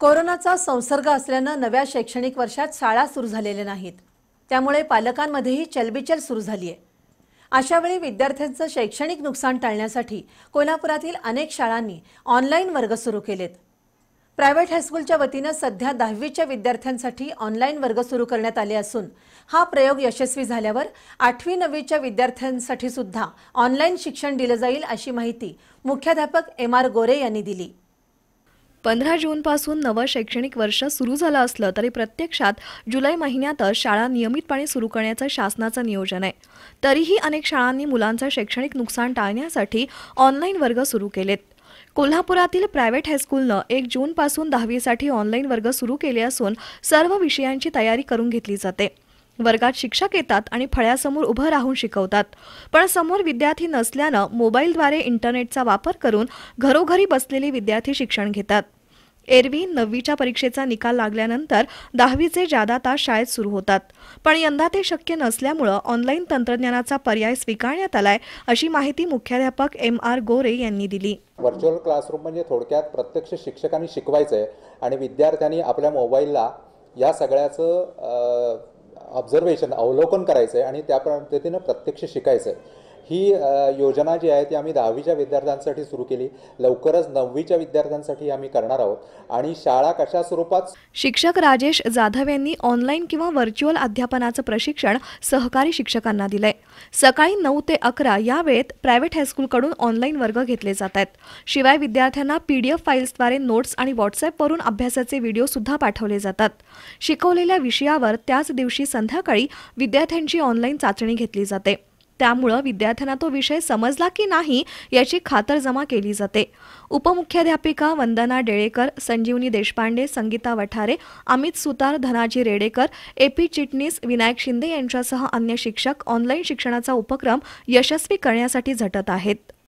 कोरोनाचा संसर्ग असल्यानं नव्या शैक्षणिक वर्षात शाळा सुरू झालेल्या नाहीत त्यामुळे पालकांमध्येही चलबिचल सुरू झाली आहे अशावेळी विद्यार्थ्यांचं शैक्षणिक नुकसान टाळण्यासाठी कोल्हापुरातील अनेक शाळांनी ऑनलाईन वर्ग सुरू केलेत प्रायव्हेट हायस्कूलच्या वतीनं सध्या दहावीच्या विद्यार्थ्यांसाठी ऑनलाईन वर्ग सुरू करण्यात आले असून हा प्रयोग यशस्वी झाल्यावर आठवी नववीच्या विद्यार्थ्यांसाठी सुद्धा ऑनलाईन शिक्षण दिलं जाईल अशी माहिती मुख्याध्यापक एम आर गोरे यांनी दिली पंधरा जूनपासून नवं शैक्षणिक वर्ष सुरू झालं असलं तरी प्रत्यक्षात जुलै महिन्यातच शाळा नियमितपणे सुरू करण्याचं शासनाचं नियोजन आहे तरीही अनेक शाळांनी मुलांचं शैक्षणिक नुकसान टाळण्यासाठी ऑनलाईन वर्ग सुरू केलेत कोल्हापुरातील प्रायव्हेट हायस्कूलनं एक जूनपासून दहावीसाठी ऑनलाईन वर्ग सुरू केले असून सर्व विषयांची तयारी करून घेतली जाते वर्गात शिक्षक येतात आणि फळ्यासमोर उभं राहून शिकवतात पण समोर विद्यार्थी नसल्यानं मोबाईलद्वारे इंटरनेटचा वापर करून घरोघरी बसलेले विद्यार्थी शिक्षण घेतात एरवी नववीच्या परीक्षेचा निकाल लागल्यानंतर दहावीचे जादा तास शाळेत सुरू होतात पण यंदा ते शक्य नसल्यामुळं ऑनलाईन तंत्रज्ञानाचा पर्याय स्वीकारण्यात आलाय अशी माहिती मुख्याध्यापक एम आर गोरे यांनी दिली व्हर्च्युअल क्लासरूम म्हणजे थोडक्यात प्रत्यक्ष शिक्षकांनी शिकवायचं आणि विद्यार्थ्यांनी आपल्या मोबाईलला या सगळ्याचं ऑब्झर्वेशन अवलोकन करायचं आहे आणि त्या पद्धतीनं प्रत्यक्ष शिकायचं आहे ही योजना जी आहे ती आम्ही दहावीच्या विद्यार्थ्यांसाठी सुरू केली लवकरच नववीच्या विद्यार्थ्यांसाठी आम्ही करणार आहोत आणि शाळा कशा स्वरूपात शिक्षक राजेश जाधव यांनी ऑनलाईन किंवा व्हर्च्युअल अध्यापनाचं प्रशिक्षण सहकारी शिक्षकांना दिलंय सकाळी नऊ ते अकरा या वेळेत प्रायव्हेट हायस्कूलकडून ऑनलाईन वर्ग घेतले जात आहेत शिवाय विद्यार्थ्यांना पीडीएफ फाईल्सद्वारे नोट्स आणि व्हॉट्सअपवरून अभ्यासाचे व्हिडिओ सुद्धा पाठवले जातात शिकवलेल्या विषयावर त्याच दिवशी संध्याकाळी विद्यार्थ्यांची ऑनलाईन चाचणी घेतली जाते त्यामुळं विद्यार्थ्यांना तो विषय समजला की नाही याची खातरजमा केली जाते उपमुख्याध्यापिका वंदना डेळेकर संजीवनी देशपांडे संगीता वठारे अमित सुतार धनाजी रेडेकर ए पी चिटणीस विनायक शिंदे यांच्यासह अन्य शिक्षक ऑनलाईन शिक्षणाचा उपक्रम यशस्वी करण्यासाठी झटत आहेत